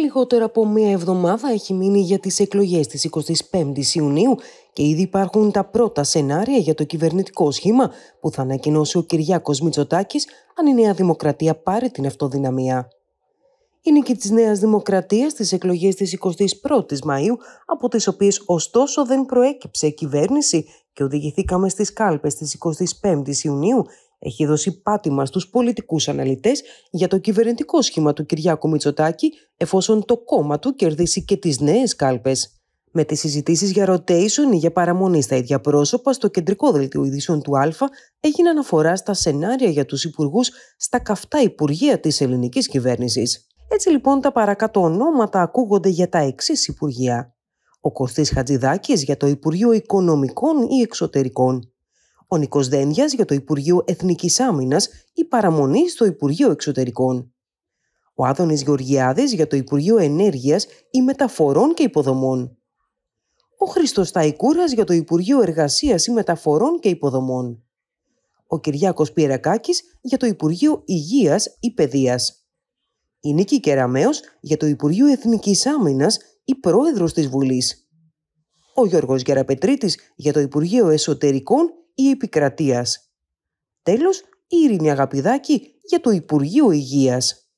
Λιγότερο από μία εβδομάδα έχει μείνει για τις εκλογές της 25ης Ιουνίου και ήδη υπάρχουν τα πρώτα σενάρια για το κυβερνητικό σχήμα που θα ανακοινώσει ο Κυριάκος Μητσοτάκης αν η Νέα Δημοκρατία πάρει την αυτοδυναμία. Η νίκη της Νέας Δημοκρατίας στις εκλογές της 21ης Μαΐου, από τις οποίες ωστόσο δεν προέκυψε κυβέρνηση και οδηγηθήκαμε στις κάλπες της 25ης Ιουνίου, έχει δώσει πάτημα στους πολιτικούς αναλυτές για το κυβερνητικό σχήμα του Κυριάκου Μητσοτάκη εφόσον το κόμμα του κερδίσει και τις νέες κάλπες. Με τις συζητήσεις για rotation ή για παραμονή στα ίδια πρόσωπα στο κεντρικό δελτίο ειδήσεων του Α έγινε αναφορά στα σενάρια για τους υπουργούς στα καυτά υπουργεία της ελληνικής κυβέρνησης. Έτσι λοιπόν τα παρακάτω ονόματα ακούγονται για τα εξής υπουργεία. Ο Κωστής Χατζηδάκης για το Υπουργείο Οικονομικών ή Εξωτερικών ο Νικός Δένδιας για το Υπουργείο Εθνικής Άμυνας ή παραμονή στο Υπουργείο Εξωτερικών. Ο Άδωνης Γεωργιάδης για το Υπουργείο Ενέργειας ή Μεταφορών και Υποδομών. Ο Χριστός Ταϊκούρας για το Υπουργείο Εργασίας ή Μεταφορών και Υποδομών. Ο Κυριάκος Πιερακάκης για το Υπουργείο Υγείας ή Παιδείας. Η Νίκη Κεραμέως για το Υπουργείο Εθνικής Άμυνας ή Πρόεδρος της Βουλής. Ο Γιώργος Γεραπετρίτης για το Υπουργείο Εσωτερικών ή επικρατείας. Τέλος, η Ειρήνη ειρηνη για το Υπουργείο Υγείας.